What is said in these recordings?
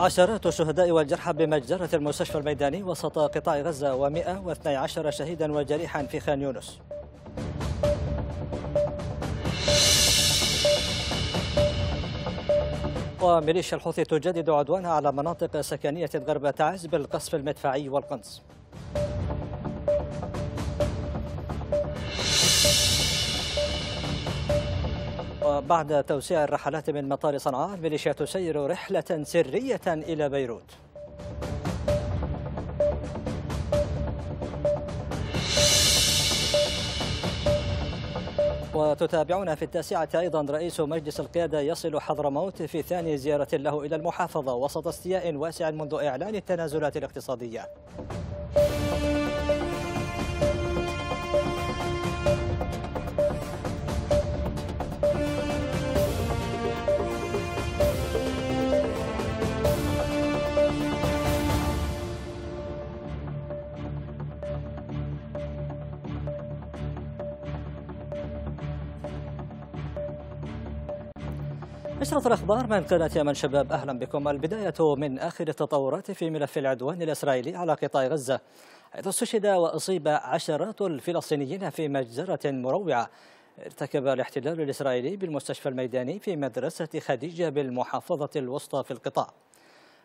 عشرات الشهداء والجرحى بمجزرة المستشفى الميداني وسط قطاع غزة و112 شهيدا وجريحا في خان يونس وميليشيا الحوثي تجدد عدوانها على مناطق سكنية غرب تعز بالقصف المدفعي والقنص وبعد توسيع الرحلات من مطار صنعاء الميليشيا تسير رحلة سرية إلى بيروت وتتابعنا في التاسعة أيضا رئيس مجلس القيادة يصل حضرموت في ثاني زيارة له إلى المحافظة وسط استياء واسع منذ إعلان التنازلات الاقتصادية نشرة الأخبار من قناة يمن شباب أهلا بكم البداية من آخر التطورات في ملف العدوان الإسرائيلي على قطاع غزة حيث استشهد وأصيب عشرات الفلسطينيين في مجزرة مروعة ارتكب الاحتلال الإسرائيلي بالمستشفى الميداني في مدرسة خديجة بالمحافظة الوسطى في القطاع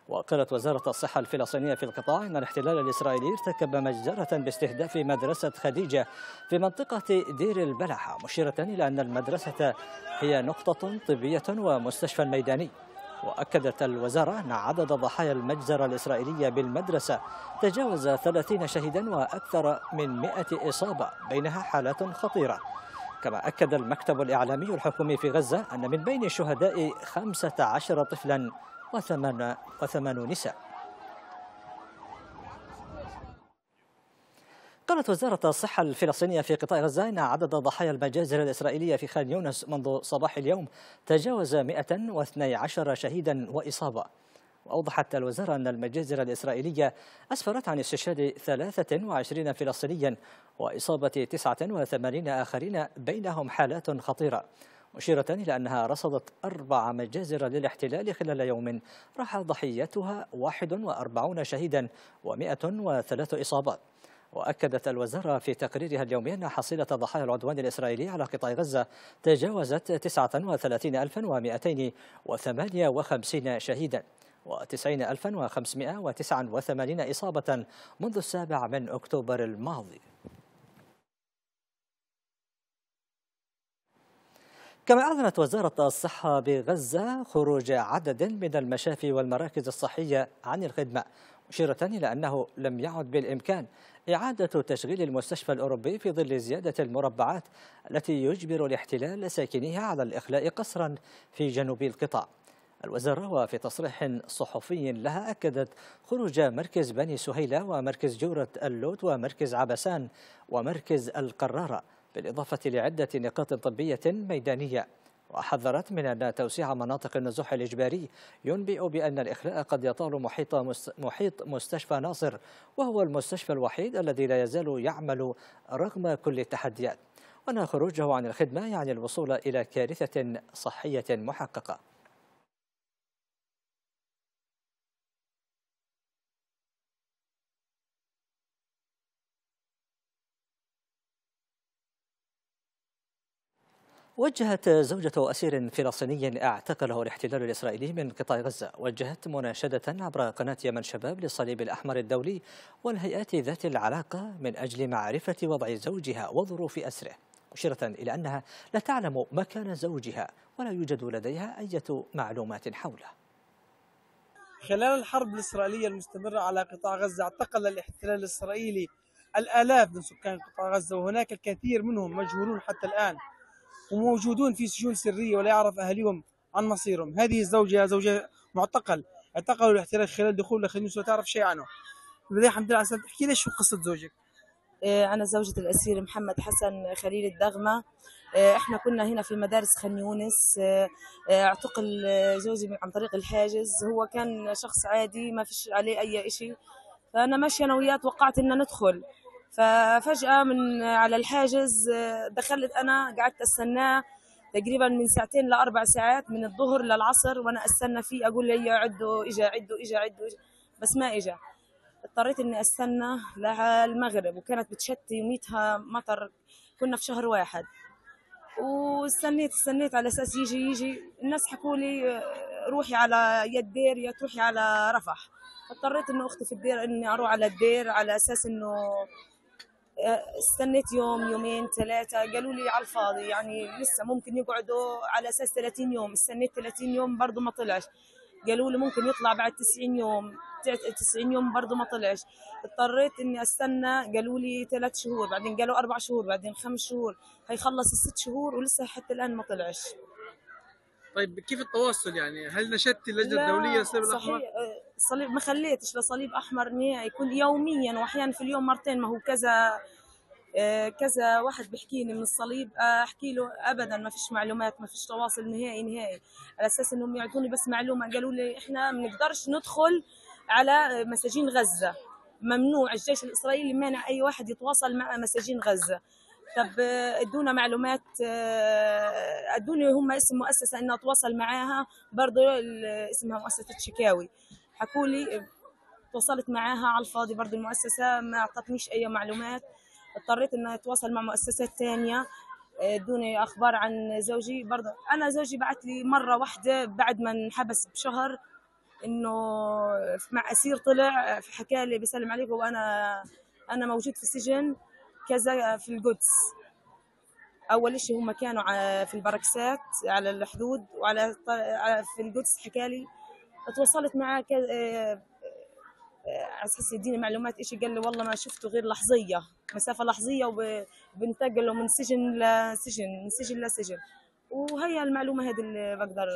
وقالت وزارة الصحة الفلسطينية في القطاع أن الاحتلال الإسرائيلي ارتكب مجزرة باستهداف مدرسة خديجة في منطقة دير البلحة مشيرة إلى أن المدرسة هي نقطة طبية ومستشفى ميداني وأكدت الوزارة أن عدد ضحايا المجزرة الإسرائيلية بالمدرسة تجاوز 30 شهيدا وأكثر من 100 إصابة بينها حالات خطيرة كما أكد المكتب الإعلامي الحكومي في غزة أن من بين الشهداء 15 طفلا وثمان, وثمان نساء قالت وزارة الصحة الفلسطينية في قطاع غزة إن عدد ضحايا المجازر الإسرائيلية في خان يونس منذ صباح اليوم تجاوز 112 شهيدا وإصابة وأوضحت الوزارة أن المجازر الإسرائيلية أسفرت عن استشهاد 23 فلسطينيا وإصابة 89 آخرين بينهم حالات خطيرة مشيرة إلى أنها رصدت أربع مجازر للاحتلال خلال يوم راح ضحيتها 41 شهيدا و103 إصابات وأكدت الوزارة في تقريرها اليومي أن حصيلة ضحايا العدوان الإسرائيلي على قطاع غزة تجاوزت 39258 شهيدا و90589 إصابة منذ السابع من أكتوبر الماضي كما أعلنت وزارة الصحة بغزة خروج عدد من المشافي والمراكز الصحية عن الخدمة مشيرة إلى أنه لم يعد بالإمكان إعادة تشغيل المستشفى الأوروبي في ظل زيادة المربعات التي يجبر الاحتلال ساكنيها على الإخلاء قصرا في جنوب القطاع الوزارة وفي تصريح صحفي لها أكدت خروج مركز بني سهيلة ومركز جورة اللوت ومركز عبسان ومركز القرارة بالإضافة لعدة نقاط طبية ميدانية وحذرت من أن توسيع مناطق النزوح الإجباري ينبئ بأن الإخلاء قد يطال محيط, محيط مستشفى ناصر وهو المستشفى الوحيد الذي لا يزال يعمل رغم كل التحديات وأن خروجه عن الخدمة يعني الوصول إلى كارثة صحية محققة وجهت زوجة أسير فلسطيني اعتقله الاحتلال الإسرائيلي من قطاع غزة وجهت مناشدة عبر قناة يمن شباب للصليب الأحمر الدولي والهيئات ذات العلاقة من أجل معرفة وضع زوجها وظروف أسره مشيرة إلى أنها لا تعلم مكان زوجها ولا يوجد لديها أي معلومات حوله خلال الحرب الإسرائيلية المستمرة على قطاع غزة اعتقل الاحتلال الإسرائيلي الآلاف من سكان قطاع غزة وهناك الكثير منهم مجهولون حتى الآن وموجودون في سجون سرية ولا يعرف اهليهم عن مصيرهم هذه الزوجة زوجة معتقل اعتقلوا الاحتراق خلال دخول لخنيوس ولا تعرف شيء عنه مديح حمد الله عسل تحكي لي شو قصة زوجك آه، أنا زوجة الأسير محمد حسن خليل الدغمة آه، احنا كنا هنا في مدارس خان يونس آه، اعتقل زوجي عن طريق الحاجز هو كان شخص عادي ما فيش عليه اي شيء فانا ماشيه انا وياه توقعت ان ندخل ففجأة من على الحاجز دخلت أنا قعدت أستناه تقريبا من ساعتين لأربع ساعات من الظهر للعصر وأنا أستنى فيه أقول له عدوا إجا عدوا إجا عدوا بس ما إجا اضطريت إني أستنى للمغرب وكانت بتشتي يوميتها مطر كنا في شهر واحد واستنيت استنيت على اساس يجي يجي الناس حكوا لي روحي على يد دير يا تروحي على رفح اضطريت انه اختي في الدير اني اروح على الدير على اساس انه استنيت يوم يومين ثلاثة قالوا لي على الفاضي يعني لسه ممكن يقعدوا على أساس 30 يوم استنيت 30 يوم برضه ما طلعش قالوا لي ممكن يطلع بعد 90 يوم 90 يوم برضه ما طلعش اضطريت اني استنى قالوا لي ثلاث شهور بعدين قالوا اربع شهور بعدين خمس شهور هيخلص الست شهور ولسه حتى الان ما طلعش طيب كيف التواصل يعني هل نشدت اللجنه الدوليه للسبب الاحمر؟ صحيح الصليب ما خليتش لصليب احمر نهائي كل يوميا واحيانا في اليوم مرتين ما هو كذا آه، كذا واحد بيحكي لي من الصليب آه، احكي له ابدا ما فيش معلومات ما فيش تواصل نهائي نهائي على اساس انهم يعطوني بس معلومه قالوا لي احنا ما بنقدرش ندخل على مساجين غزه ممنوع الجيش الاسرائيلي مانع اي واحد يتواصل مع مساجين غزه طب آه، ادونا معلومات ادوني هم اسم مؤسسه ان اتواصل معاها برضه اسمها مؤسسه شكاوي حكوا لي تواصلت معاها على الفاضي برضه المؤسسة ما أعطتنيش أي معلومات اضطريت إني أتواصل مع مؤسسات ثانية ادوني آه، أخبار عن زوجي برضه أنا زوجي بعت لي مرة واحدة بعد ما انحبس بشهر إنه مع أسير طلع آه، حكى لي بسلم عليك وأنا أنا موجود في السجن كذا آه، في القدس اول شيء هم كانوا في البركسات على الحدود وعلى في القدس حكالي تواصلت معاه آه، آه، على اساس يديني معلومات شيء قال لي والله ما شفته غير لحظيه مسافه لحظيه وبنتقلوا من سجن لسجن من سجن لسجن وهي المعلومه هذه اللي بقدر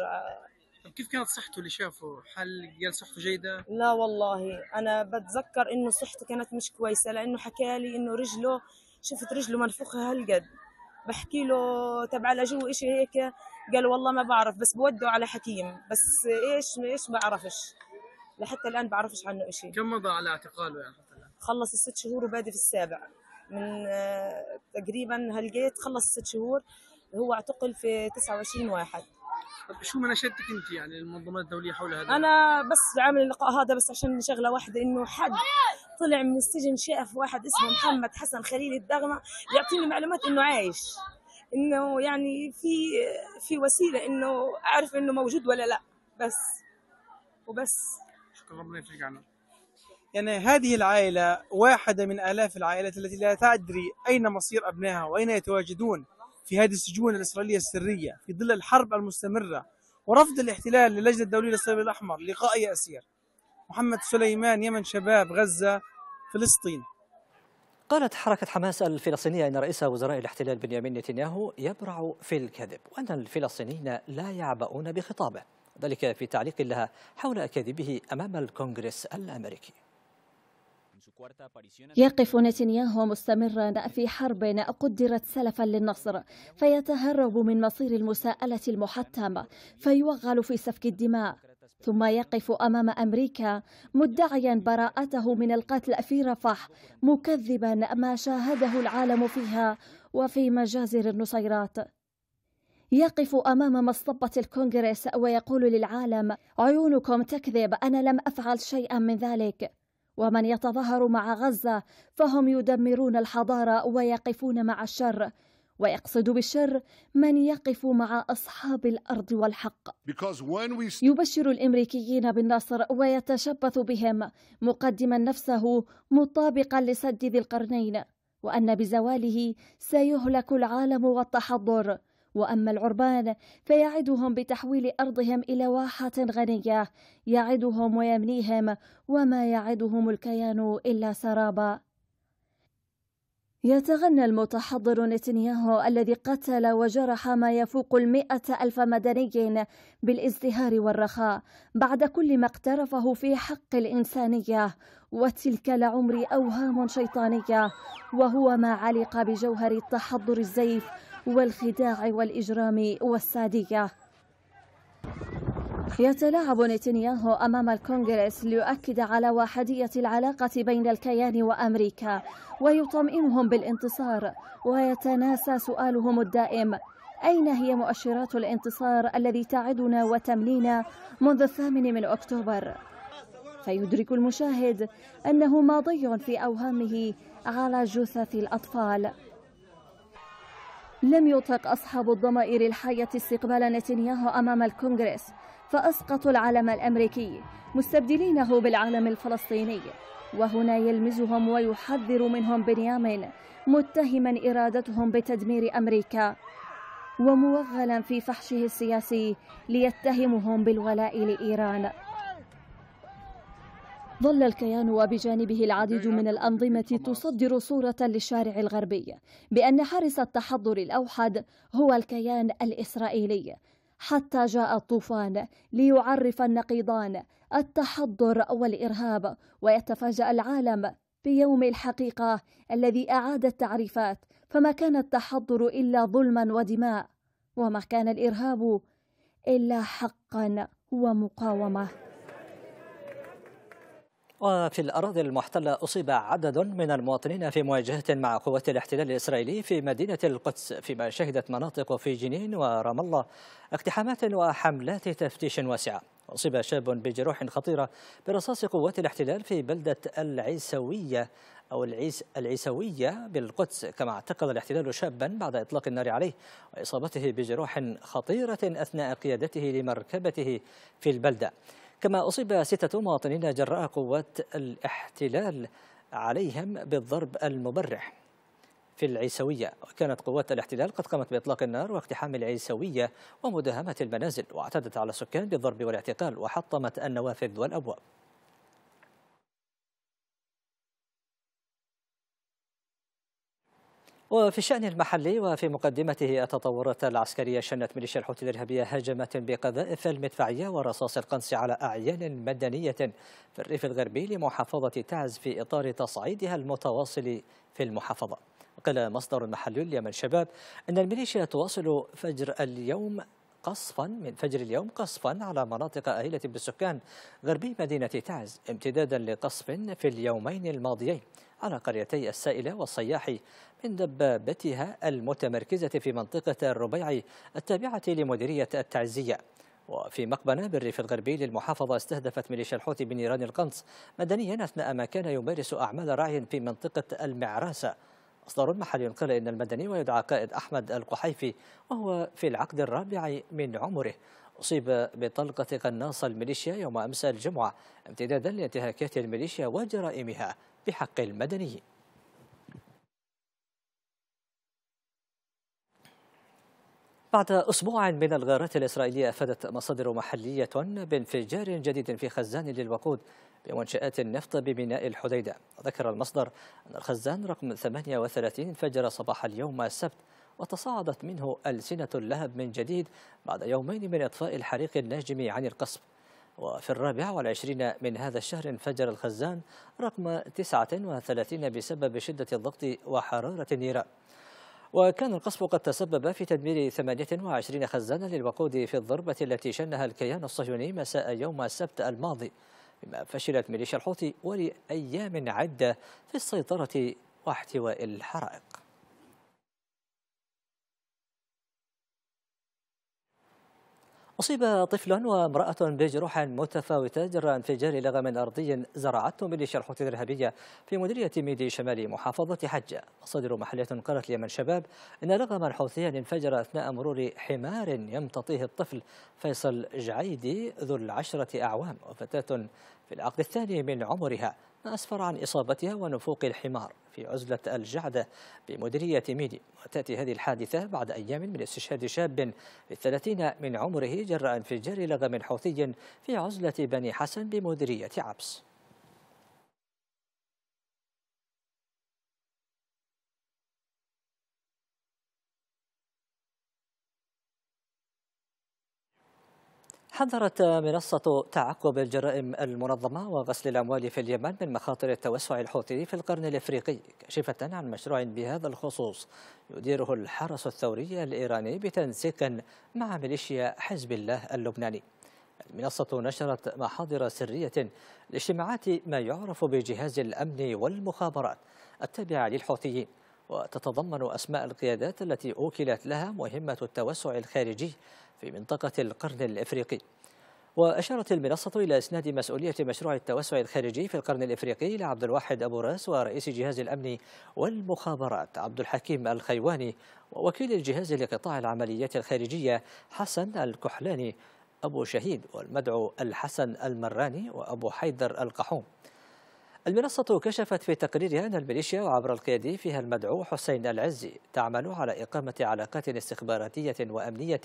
طيب كيف كانت صحته اللي شافه؟ هل قال صحته جيدة؟ لا والله أنا بتذكر إنه صحته كانت مش كويسة لأنه حكى لي إنه رجله شفت رجله منفوخة هالقد بحكي له تبع جو شيء هيك قال والله ما بعرف بس بودوا على حكيم بس ايش ايش بعرفش لحتى الان بعرفش عنه شيء كم مضى على اعتقاله يا خلص الست شهور وبادي في السابع من آه، تقريبا هلقيت خلص الست شهور هو اعتقل في 29 واحد طب شو مناشدتك انت يعني المنظمات الدوليه حول هذا؟ انا بس عامل اللقاء هذا بس عشان شغله واحده انه حد طلع من السجن شاف واحد اسمه محمد حسن خليل الدغمه يعطيني معلومات انه عايش انه يعني في في وسيله انه اعرف انه موجود ولا لا بس وبس شكرا ربنا يفرج عنك يعني هذه العائلة واحدة من آلاف العائلات التي لا تدري أين مصير أبنائها وأين يتواجدون في هذه السجون الإسرائيلية السرية في ظل الحرب المستمرة ورفض الاحتلال للجنة الدولية للصليب الأحمر لقاء أسير محمد سليمان يمن شباب غزة فلسطين قالت حركة حماس الفلسطينية أن رئيس وزراء الاحتلال بنيامين نتنياهو يبرع في الكذب وأن الفلسطينيين لا يعبؤون بخطابه ذلك في تعليق لها حول أكاذيبه أمام الكونغرس الأمريكي يقف نتنياهو مستمرا في حرب قدرت سلفا للنصر فيتهرب من مصير المساءلة المحتمة فيوغل في سفك الدماء ثم يقف أمام أمريكا مدعيا براءته من القتل في رفح مكذبا ما شاهده العالم فيها وفي مجازر النصيرات يقف أمام مصطبة الكونغرس ويقول للعالم عيونكم تكذب أنا لم أفعل شيئا من ذلك ومن يتظاهر مع غزة فهم يدمرون الحضارة ويقفون مع الشر ويقصد بالشر من يقف مع أصحاب الأرض والحق يبشر الأمريكيين بالنصر ويتشبث بهم مقدما نفسه مطابقا لسد ذي القرنين وأن بزواله سيهلك العالم والتحضر وأما العربان فيعدهم بتحويل أرضهم إلى واحة غنية يعدهم ويمنيهم وما يعدهم الكيان إلا سرابا يتغنى المتحضر نتنياهو الذي قتل وجرح ما يفوق المئة ألف مدني بالازدهار والرخاء بعد كل ما اقترفه في حق الإنسانية وتلك لعمري أوهام شيطانية وهو ما علق بجوهر التحضر الزيف والخداع والإجرام والسادية يتلاعب نتنياهو أمام الكونغرس ليؤكد على وحدية العلاقة بين الكيان وأمريكا ويطمئنهم بالانتصار ويتناسى سؤالهم الدائم أين هي مؤشرات الانتصار الذي تعدنا وتملينا منذ الثامن من أكتوبر؟ فيدرك المشاهد أنه ماضي في أوهامه على جثث الأطفال لم يطلق أصحاب الضمائر الحية استقبال نتنياهو أمام الكونغرس فأسقطوا العلم الأمريكي مستبدلينه بالعلم الفلسطيني وهنا يلمزهم ويحذر منهم بنيامين متهما إرادتهم بتدمير أمريكا وموغلا في فحشه السياسي ليتهمهم بالولاء لإيران ظل الكيان وبجانبه العديد من الأنظمة تصدر صورة للشارع الغربي بأن حارس التحضر الأوحد هو الكيان الإسرائيلي حتى جاء الطوفان ليعرف النقيضان التحضر والإرهاب ويتفاجأ العالم بيوم الحقيقة الذي أعاد التعريفات فما كان التحضر إلا ظلما ودماء وما كان الإرهاب إلا حقا ومقاومة وفي الأراضي المحتلة أصيب عدد من المواطنين في مواجهة مع قوات الاحتلال الإسرائيلي في مدينة القدس فيما شهدت مناطق في جنين ورام الله اقتحامات وحملات تفتيش واسعة أصيب شاب بجروح خطيرة برصاص قوات الاحتلال في بلدة العيسوية أو العيس العيسوية بالقدس كما اعتقل الاحتلال شابا بعد إطلاق النار عليه وإصابته بجروح خطيرة أثناء قيادته لمركبته في البلدة كما أصيب ستة مواطنين جراء قوات الاحتلال عليهم بالضرب المبرح في العيسوية وكانت قوات الاحتلال قد قامت بإطلاق النار واقتحام العيسوية ومداهمة المنازل واعتدت على السكان بالضرب والاعتقال وحطمت النوافذ والأبواب وفي الشأن المحلي وفي مقدمته التطورات العسكرية شنت ميليشيا الحوثي الإرهابية هجمة بقذائف المدفعية ورصاص القنص على أعيان مدنية في الريف الغربي لمحافظة تعز في إطار تصعيدها المتواصل في المحافظة قال مصدر محلي اليمن شباب أن الميليشيا تواصل فجر اليوم قصفا من فجر اليوم قصفا على مناطق أهلة بالسكان غربي مدينة تعز امتدادا لقصف في اليومين الماضيين على قريتي السائلة والصياح من دبابتها المتمركزة في منطقة الربيع التابعة لمديرية التعزية وفي مقبنة بالريف الغربي للمحافظة استهدفت ميليشيا الحوثي بنيران القنص مدنيا أثناء ما كان يمارس أعمال رعي في منطقة المعراسة أصدر محلي قال إن المدني ويدعى قائد أحمد القحيفي وهو في العقد الرابع من عمره أصيب بطلقة قناص الميليشيا يوم أمس الجمعة امتدادا لانتهاكات الميليشيا وجرائمها بحق المدنيين بعد أسبوع من الغارات الإسرائيلية أفادت مصادر محلية بانفجار جديد في خزان للوقود بمنشآت النفط بميناء الحديدة ذكر المصدر أن الخزان رقم 38 انفجر صباح اليوم السبت وتصاعدت منه ألسنة اللهب من جديد بعد يومين من إطفاء الحريق الناجم عن القصف وفي الرابع والعشرين من هذا الشهر انفجر الخزان رقم 39 بسبب شدة الضغط وحرارة النيران وكان القصف قد تسبب في تدمير 28 خزانا للوقود في الضربة التي شنها الكيان الصهيوني مساء يوم السبت الماضي بما فشلت ميليشيا الحوثي ولأيام عدة في السيطرة واحتواء الحرائق أصيب طفل وامرأة بجروح متفاوتة جراء انفجار لغم أرضي زرعته ميليشيا الحوثي الإرهابية في مديرية ميدي شمال محافظة حجة مصادر محلية قالت ليمن شباب إن لغما حوثيا انفجر أثناء مرور حمار يمتطيه الطفل فيصل جعيدي ذو العشرة أعوام وفتاة في العقد الثاني من عمرها أسفر عن إصابتها ونفوق الحمار في عزلة الجعدة بمديرية ميدي وتأتي هذه الحادثة بعد أيام من استشهاد شاب بالثلاثين من عمره جراء انفجار لغم حوثي في عزلة بني حسن بمديرية عبس حذرت منصة تعقب الجرائم المنظمة وغسل الأموال في اليمن من مخاطر التوسع الحوثي في القرن الإفريقي كاشفة عن مشروع بهذا الخصوص يديره الحرس الثوري الإيراني بتنسيق مع ميليشيا حزب الله اللبناني المنصة نشرت محاضر سرية لاجتماعات ما يعرف بجهاز الأمن والمخابرات التابعة للحوثيين وتتضمن أسماء القيادات التي أوكلت لها مهمة التوسع الخارجي في منطقة القرن الإفريقي وأشارت المنصة إلى إسناد مسؤولية مشروع التوسع الخارجي في القرن الإفريقي لعبد الواحد أبو راس ورئيس جهاز الأمن والمخابرات عبد الحكيم الخيواني ووكيل الجهاز لقطاع العمليات الخارجية حسن الكحلاني أبو شهيد والمدعو الحسن المراني وأبو حيدر القحوم المنصة كشفت في تقريرها أن الميليشيا وعبر القيادي فيها المدعو حسين العزي تعمل على إقامة علاقات استخباراتية وأمنية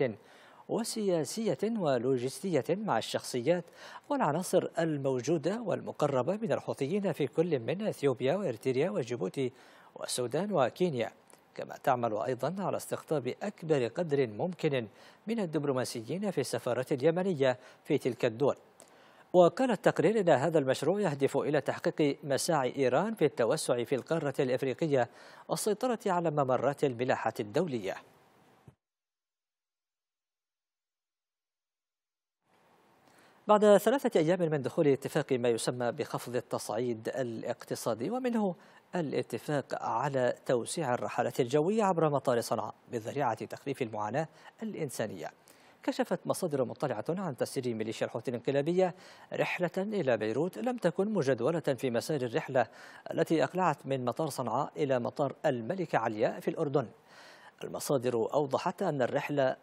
وسياسية ولوجستية مع الشخصيات والعناصر الموجودة والمقربة من الحوثيين في كل من إثيوبيا وإرتريا وجيبوتي والسودان وكينيا كما تعمل أيضا على استقطاب أكبر قدر ممكن من الدبلوماسيين في السفارات اليمنية في تلك الدول وقال التقرير أن هذا المشروع يهدف إلى تحقيق مساعي إيران في التوسع في القارة الإفريقية والسيطرة على ممرات الملاحة الدولية بعد ثلاثة أيام من دخول اتفاق ما يسمى بخفض التصعيد الاقتصادي ومنه الاتفاق على توسيع الرحلات الجوية عبر مطار صنعاء بذريعة تخفيف المعاناة الإنسانية كشفت مصادر مطلعة عن تسير ميليشيا الحوثي الانقلابية رحلة إلى بيروت لم تكن مجدولة في مسار الرحلة التي أقلعت من مطار صنعاء إلى مطار الملكة علياء في الأردن المصادر أوضحت أن الرحلة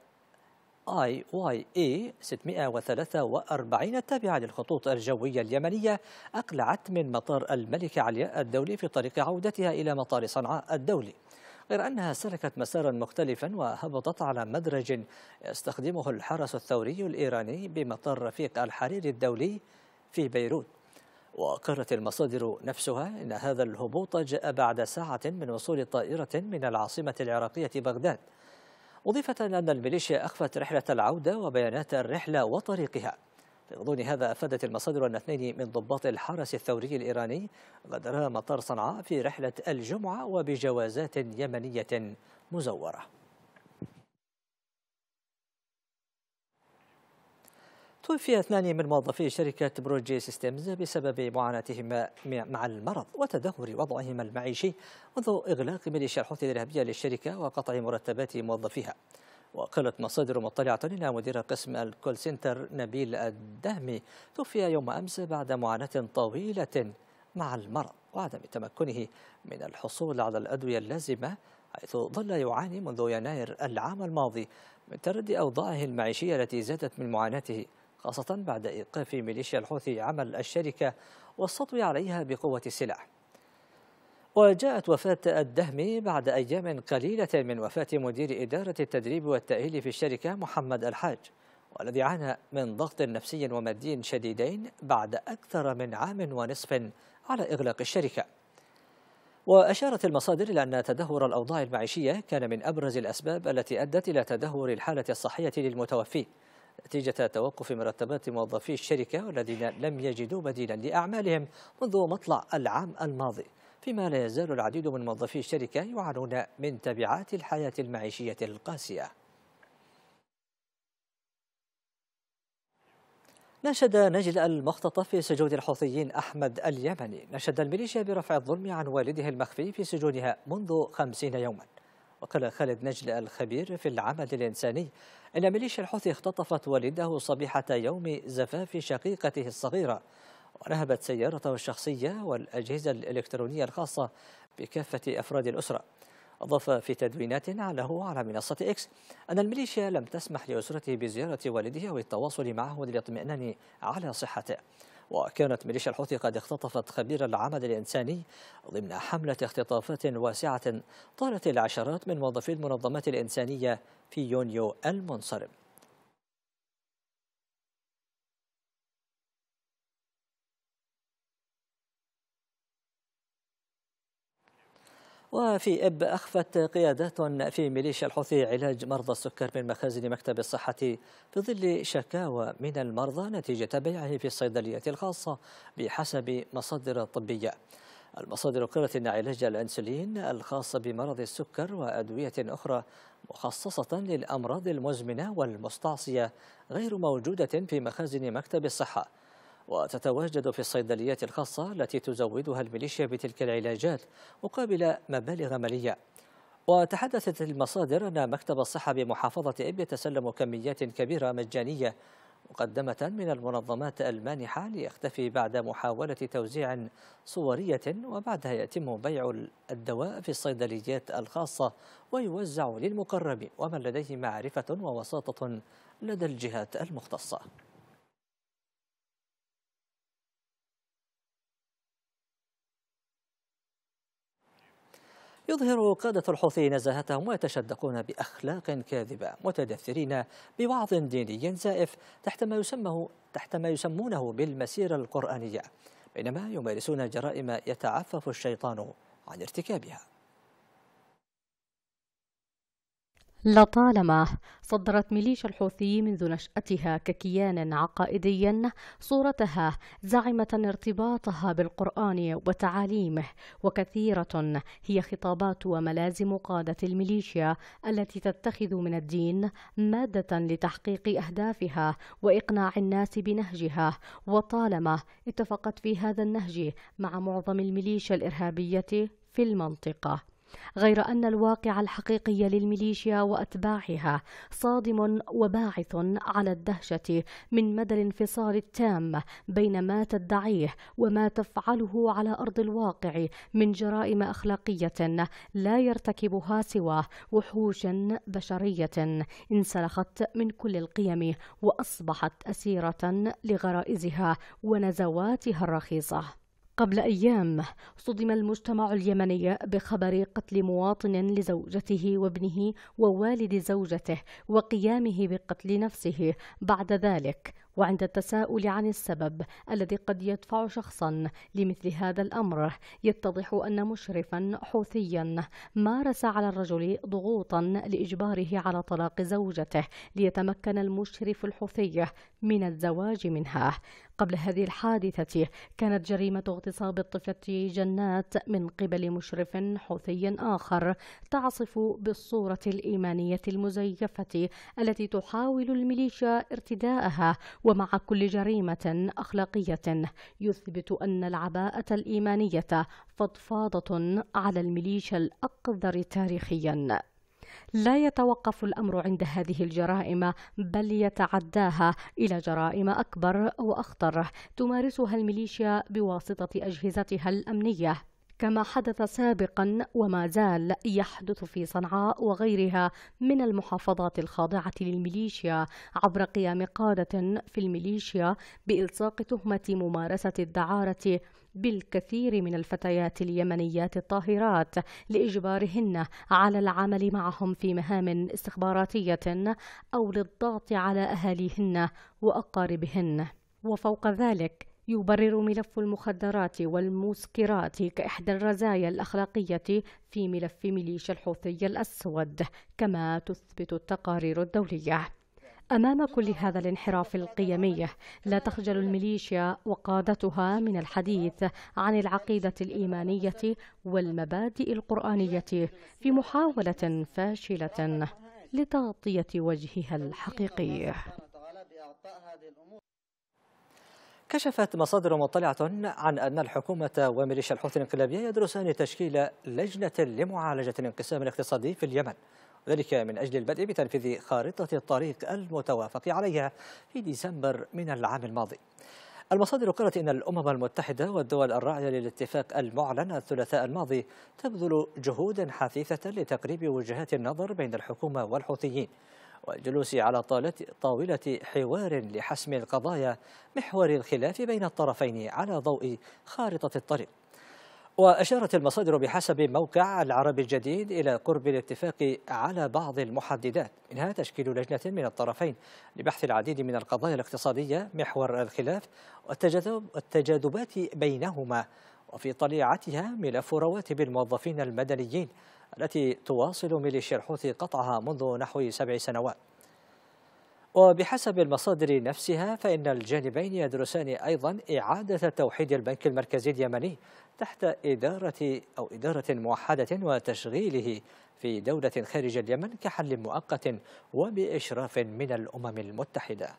اي واي اي 643 التابعة للخطوط الجوية اليمنية أقلعت من مطار الملك علياء الدولي في طريق عودتها إلى مطار صنعاء الدولي غير أنها سلكت مسارا مختلفا وهبطت على مدرج يستخدمه الحرس الثوري الإيراني بمطار رفيق الحريري الدولي في بيروت وقرت المصادر نفسها إن هذا الهبوط جاء بعد ساعة من وصول طائرة من العاصمة العراقية بغداد مضيفة أن الميليشيا أخفت رحلة العودة وبيانات الرحلة وطريقها في غضون هذا أفادت المصادر أن اثنين من ضباط الحرس الثوري الإيراني غادرا مطار صنعاء في رحلة الجمعة وبجوازات يمنية مزورة توفي اثنان من موظفي شركة بروجي سيستمز بسبب معاناتهما مع المرض وتدهور وضعهما المعيشي منذ إغلاق ميليشيا الحوثي الإرهابية للشركة وقطع مرتبات موظفيها وقالت مصادر مطلعة إلى مدير قسم الكول سنتر نبيل الدهمي توفي يوم أمس بعد معاناة طويلة مع المرض وعدم تمكنه من الحصول على الأدوية اللازمة حيث ظل يعاني منذ يناير العام الماضي من تردي أوضاعه المعيشية التي زادت من معاناته خاصة بعد إيقاف ميليشيا الحوثي عمل الشركة والسطو عليها بقوة السلاح وجاءت وفاة الدهمي بعد أيام قليلة من وفاة مدير إدارة التدريب والتأهيل في الشركة محمد الحاج والذي عانى من ضغط نفسي ومادي شديدين بعد أكثر من عام ونصف على إغلاق الشركة وأشارت المصادر إلى أن تدهور الأوضاع المعيشية كان من أبرز الأسباب التي أدت إلى تدهور الحالة الصحية للمتوفي نتيجة توقف مرتبات موظفي الشركة والذين لم يجدوا بديلا لأعمالهم منذ مطلع العام الماضي فيما لا يزال العديد من موظفي الشركة يعانون من تبعات الحياة المعيشية القاسية ناشد نجل المختطف في سجون الحوثيين أحمد اليمني نشد الميليشيا برفع الظلم عن والده المخفي في سجونها منذ خمسين يوما وقال خالد نجل الخبير في العمل الإنساني إن ميليشيا الحوثي اختطفت والده صبيحة يوم زفاف شقيقته الصغيرة ونهبت سيارته الشخصية والأجهزة الإلكترونية الخاصة بكافة أفراد الأسرة أضاف في تدوينات له على منصة إكس أن الميليشيا لم تسمح لأسرته بزيارة والده أو التواصل معه للاطمئنان على صحته وكانت ميليشيا الحوثي قد اختطفت خبير العمل الإنساني ضمن حملة اختطافات واسعة طالت العشرات من موظفي المنظمات الإنسانية في يونيو المنصرم وفي إب أخفت قيادات في ميليشيا الحوثي علاج مرضى السكر من مخازن مكتب الصحة في ظل شكاوى من المرضى نتيجة بيعه في الصيدليات الخاصة بحسب مصادر طبية المصادر قالت أن علاج الأنسولين الخاص بمرض السكر وأدوية أخرى مخصصة للأمراض المزمنة والمستعصية غير موجودة في مخازن مكتب الصحة وتتواجد في الصيدليات الخاصة التي تزودها الميليشيا بتلك العلاجات مقابل مبالغ مالية وتحدثت المصادر أن مكتب الصحة بمحافظة إب يتسلم كميات كبيرة مجانية مقدمة من المنظمات المانحة ليختفي بعد محاولة توزيع صورية وبعدها يتم بيع الدواء في الصيدليات الخاصة ويوزع للمقربين ومن لديه معرفة ووساطة لدى الجهات المختصة يظهر قادة الحوثي نزاهتهم ويتشدقون بأخلاق كاذبة متدثرين بوعظ ديني زائف تحت ما, يسمه تحت ما يسمونه بالمسيرة القرآنية بينما يمارسون جرائم يتعفف الشيطان عن ارتكابها لطالما صدرت ميليشيا الحوثي منذ نشأتها ككيان عقائدي صورتها زعمة ارتباطها بالقرآن وتعاليمه وكثيرة هي خطابات وملازم قادة الميليشيا التي تتخذ من الدين مادة لتحقيق أهدافها وإقناع الناس بنهجها وطالما اتفقت في هذا النهج مع معظم الميليشيا الإرهابية في المنطقة غير أن الواقع الحقيقي للميليشيا وأتباعها صادم وباعث على الدهشة من مدى الانفصال التام بين ما تدعيه وما تفعله على أرض الواقع من جرائم أخلاقية لا يرتكبها سوى وحوش بشرية انسلخت من كل القيم وأصبحت أسيرة لغرائزها ونزواتها الرخيصة قبل أيام صدم المجتمع اليمني بخبر قتل مواطن لزوجته وابنه ووالد زوجته وقيامه بقتل نفسه بعد ذلك وعند التساؤل عن السبب الذي قد يدفع شخصا لمثل هذا الامر يتضح ان مشرفا حوثيا مارس على الرجل ضغوطا لاجباره على طلاق زوجته ليتمكن المشرف الحوثي من الزواج منها قبل هذه الحادثة كانت جريمة اغتصاب الطفلة جنات من قبل مشرف حوثي آخر تعصف بالصورة الإيمانية المزيفة التي تحاول الميليشيا ارتداءها ومع كل جريمة أخلاقية يثبت أن العباءة الإيمانية فضفاضة على الميليشيا الأقذر تاريخياً لا يتوقف الامر عند هذه الجرائم بل يتعداها الى جرائم اكبر واخطر تمارسها الميليشيا بواسطه اجهزتها الامنيه كما حدث سابقا وما زال يحدث في صنعاء وغيرها من المحافظات الخاضعة للميليشيا عبر قيام قادة في الميليشيا بإلصاق تهمة ممارسة الدعارة بالكثير من الفتيات اليمنيات الطاهرات لإجبارهن على العمل معهم في مهام استخباراتية أو للضغط على أهاليهن وأقاربهن وفوق ذلك يبرر ملف المخدرات والمسكرات كإحدى الرزايا الأخلاقية في ملف ميليشيا الحوثي الأسود كما تثبت التقارير الدولية أمام كل هذا الانحراف القيمي لا تخجل الميليشيا وقادتها من الحديث عن العقيدة الإيمانية والمبادئ القرآنية في محاولة فاشلة لتغطية وجهها الحقيقي كشفت مصادر مطلعة عن أن الحكومة وميليشيا الحوثي الانقلابية يدرسان تشكيل لجنة لمعالجة الانقسام الاقتصادي في اليمن ذلك من أجل البدء بتنفيذ خارطة الطريق المتوافق عليها في ديسمبر من العام الماضي المصادر قالت إن الأمم المتحدة والدول الراعية للاتفاق المعلن الثلاثاء الماضي تبذل جهودا حثيثة لتقريب وجهات النظر بين الحكومة والحوثيين والجلوس على طاولة حوار لحسم القضايا محور الخلاف بين الطرفين على ضوء خارطة الطريق وأشارت المصادر بحسب موقع العرب الجديد إلى قرب الاتفاق على بعض المحددات منها تشكيل لجنة من الطرفين لبحث العديد من القضايا الاقتصادية محور الخلاف والتجاذبات بينهما وفي طليعتها ملف رواتب الموظفين المدنيين التي تواصل ميليشيا الحوثي قطعها منذ نحو سبع سنوات وبحسب المصادر نفسها فإن الجانبين يدرسان أيضا إعادة توحيد البنك المركزي اليمني تحت إدارة أو إدارة موحدة وتشغيله في دولة خارج اليمن كحل مؤقت وبإشراف من الأمم المتحدة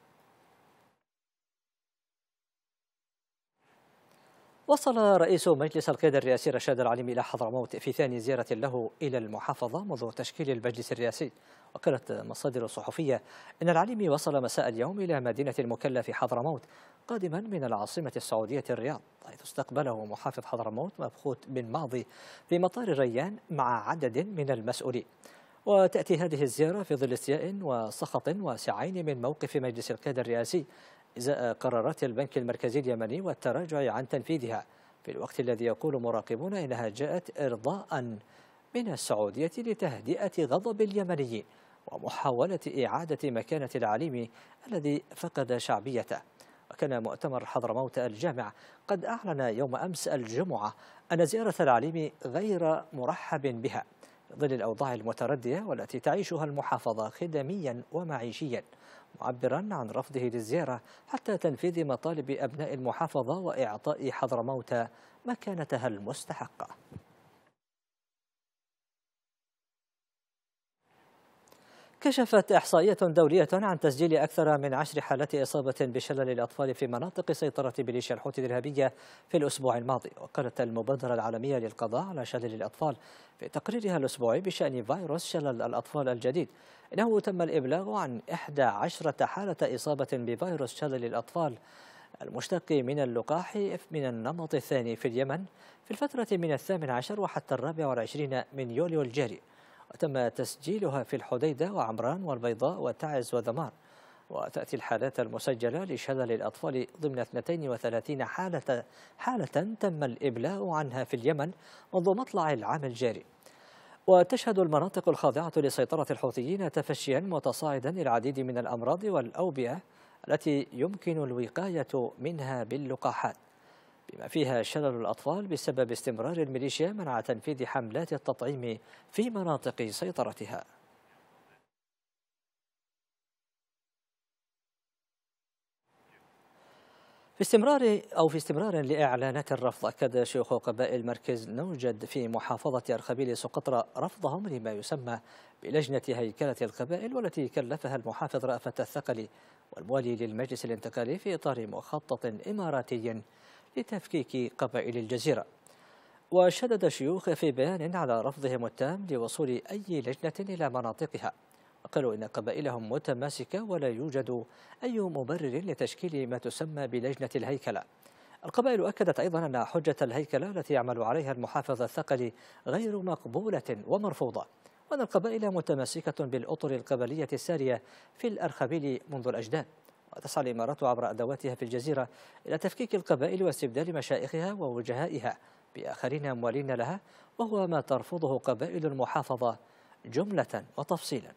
وصل رئيس مجلس القيادة الرئاسي رشاد العليمي إلى حضرموت في ثاني زيارة له إلى المحافظة منذ تشكيل المجلس الرئاسي وقالت مصادر صحفية أن العليمي وصل مساء اليوم إلى مدينة المكلف حضرموت قادما من العاصمة السعودية الرياض حيث استقبله محافظ حضرموت مبخوت بن ماضي في مطار ريان مع عدد من المسؤولين وتأتي هذه الزيارة في ظل استياء وسخط واسعين من موقف مجلس القيادة الرئاسي إزاء قرارات البنك المركزي اليمني والتراجع عن تنفيذها في الوقت الذي يقول مراقبون إنها جاءت إرضاء من السعودية لتهدئة غضب اليمنيين ومحاولة إعادة مكانة العليم الذي فقد شعبيته وكان مؤتمر حضرموت الجامع قد أعلن يوم أمس الجمعة أن زيارة العليم غير مرحب بها ظل الأوضاع المتردية والتي تعيشها المحافظة خدميا ومعيشيا معبرا عن رفضه للزيارة حتى تنفيذ مطالب أبناء المحافظة وإعطاء حضرموت مكانتها المستحقة كشفت إحصائية دولية عن تسجيل أكثر من عشر حالات إصابة بشلل الأطفال في مناطق سيطرة ميليشيا الحوثي الإرهابية في الأسبوع الماضي وقالت المبادرة العالمية للقضاء على شلل الأطفال في تقريرها الأسبوعي بشأن فيروس شلل الأطفال الجديد إنه تم الإبلاغ عن 11 حالة إصابة بفيروس شلل الأطفال المشتق من اللقاح من النمط الثاني في اليمن في الفترة من الثامن عشر وحتى الرابع والعشرين من يوليو الجاري وتم تسجيلها في الحديدة وعمران والبيضاء وتعز ودمار وتأتي الحالات المسجلة لشلل الأطفال ضمن 32 حالة, حالة تم الإبلاء عنها في اليمن منذ مطلع العام الجاري وتشهد المناطق الخاضعة لسيطرة الحوثيين تفشيا متصاعدا للعديد من الأمراض والأوبئة التي يمكن الوقاية منها باللقاحات بما فيها شلل الأطفال بسبب استمرار الميليشيا منع تنفيذ حملات التطعيم في مناطق سيطرتها في استمرار أو في استمرار لإعلانات الرفض أكد شيوخ قبائل مركز نوجد في محافظة أرخبيل سقطرى رفضهم لما يسمى بلجنة هيكلة القبائل والتي كلفها المحافظ رأفت الثقلي والموالي للمجلس الانتقالي في إطار مخطط إماراتي لتفكيك قبائل الجزيرة وشدد الشيوخ في بيان على رفضهم التام لوصول أي لجنة إلى مناطقها وقالوا إن قبائلهم متماسكة ولا يوجد أي مبرر لتشكيل ما تسمى بلجنة الهيكلة القبائل أكدت أيضا أن حجة الهيكلة التي يعمل عليها المحافظ الثقلي غير مقبولة ومرفوضة وأن القبائل متمسكة بالأطر القبلية السارية في الأرخبيل منذ الأجداد وتصل الإمارات عبر أدواتها في الجزيرة إلى تفكيك القبائل واستبدال مشائخها ووجهائها بآخرين أموالين لها وهو ما ترفضه قبائل المحافظة جملة وتفصيلاً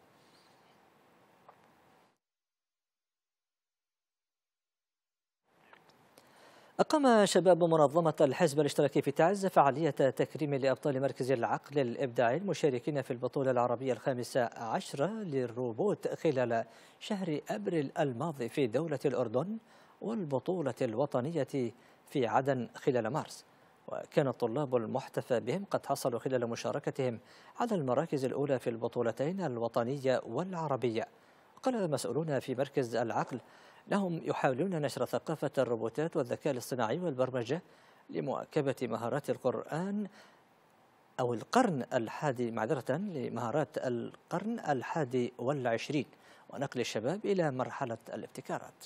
أقام شباب منظمة الحزب الاشتراكي في تعز فعالية تكريم لأبطال مركز العقل الإبداعي المشاركين في البطولة العربية الخامسة عشرة للروبوت خلال شهر أبريل الماضي في دولة الأردن والبطولة الوطنية في عدن خلال مارس وكان الطلاب المحتفى بهم قد حصلوا خلال مشاركتهم على المراكز الأولى في البطولتين الوطنية والعربية قال مسؤولون في مركز العقل لهم يحاولون نشر ثقافة الروبوتات والذكاء الاصطناعي والبرمجة لمواكبة مهارات القرآن أو القرن الحادي معذرة لمهارات القرن الحادي والعشرين ونقل الشباب إلى مرحلة الابتكارات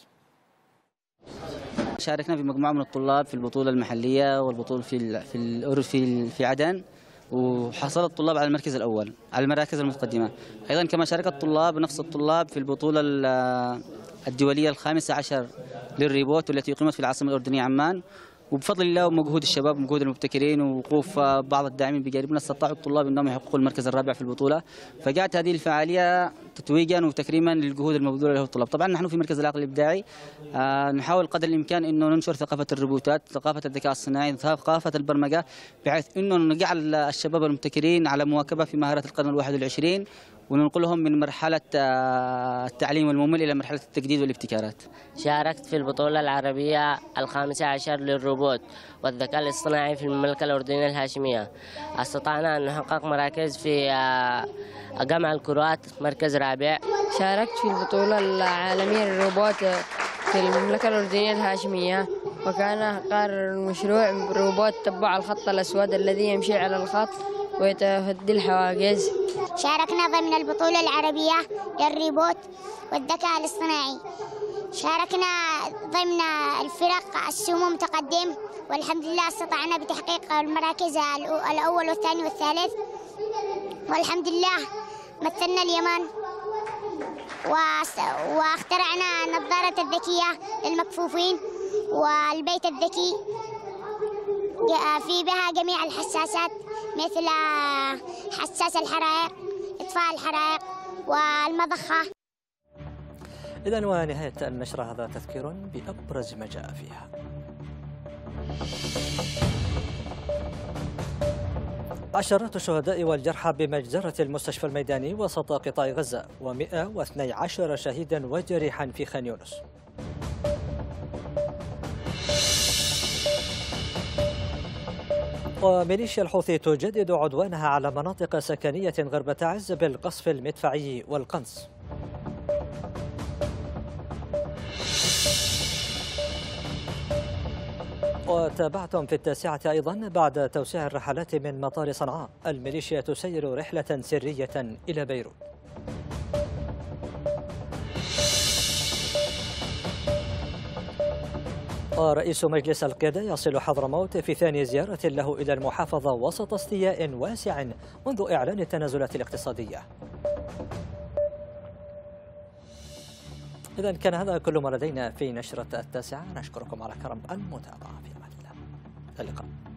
شاركنا في مجموعة من الطلاب في البطولة المحلية والبطولة في في في عدن وحصل الطلاب على المركز الأول على المراكز المتقدمة أيضا كما شارك الطلاب نفس الطلاب في البطولة الدولية الخامسة عشر للريبوت والتي أقيمت في العاصمة الأردنية عمان وبفضل الله ومجهود الشباب ومجهود المبتكرين ووقوف بعض الداعمين بجانبنا استطاعوا الطلاب انهم يحققوا المركز الرابع في البطوله فجاءت هذه الفعاليه تتويجا وتكريما للجهود المبذوله له الطلاب طبعا نحن في مركز العقل الابداعي آه، نحاول قدر الامكان انه ننشر ثقافه الروبوتات ثقافه الذكاء الصناعي ثقافه البرمجه بحيث انه نجعل الشباب المبتكرين على مواكبه في مهارات القرن الواحد 21 وننقلهم من مرحلة آه، التعليم الممل إلى مرحلة التجديد والابتكارات شاركت في البطولة العربية الخامسة عشر للروبوت والذكاء الاصطناعي في المملكة الأردنية الهاشمية استطعنا أن نحقق مراكز في آه، جمع الكرات مركز رابع شاركت في البطولة العالمية للروبوت آه، في المملكة الأردنية الهاشمية وكان قرار المشروع روبوت تبع الخط الأسود الذي يمشي على الخط وتهد الحواجز شاركنا ضمن البطولة العربية للريبوت والذكاء الاصطناعي شاركنا ضمن الفرق السمو متقدم والحمد لله استطعنا بتحقيق المراكز الأول والثاني والثالث والحمد لله مثلنا اليمن واخترعنا النظارة الذكية للمكفوفين والبيت الذكي في بها جميع الحساسات مثل آه، حساس الحرائق إطفاء الحرائق والمضخة إذا ونهاية النشرة هذا تذكير بأبرز ما جاء فيها عشرات الشهداء والجرحى بمجزرة المستشفى الميداني وسط قطاع غزة و112 شهيدا وجريحا في خان يونس وميليشيا الحوثي تجدد عدوانها على مناطق سكنية غرب تعز بالقصف المدفعي والقنص وتابعتم في التاسعة أيضا بعد توسيع الرحلات من مطار صنعاء الميليشيا تسير رحلة سرية إلى بيروت رئيس مجلس القيادة يصل حضرموت في ثاني زيارة له إلى المحافظة وسط استياء واسع منذ إعلان التنازلات الاقتصادية إذا كان هذا كل ما لدينا في نشرة التاسعة نشكركم على كرم المتابعة في أمان الله اللقاء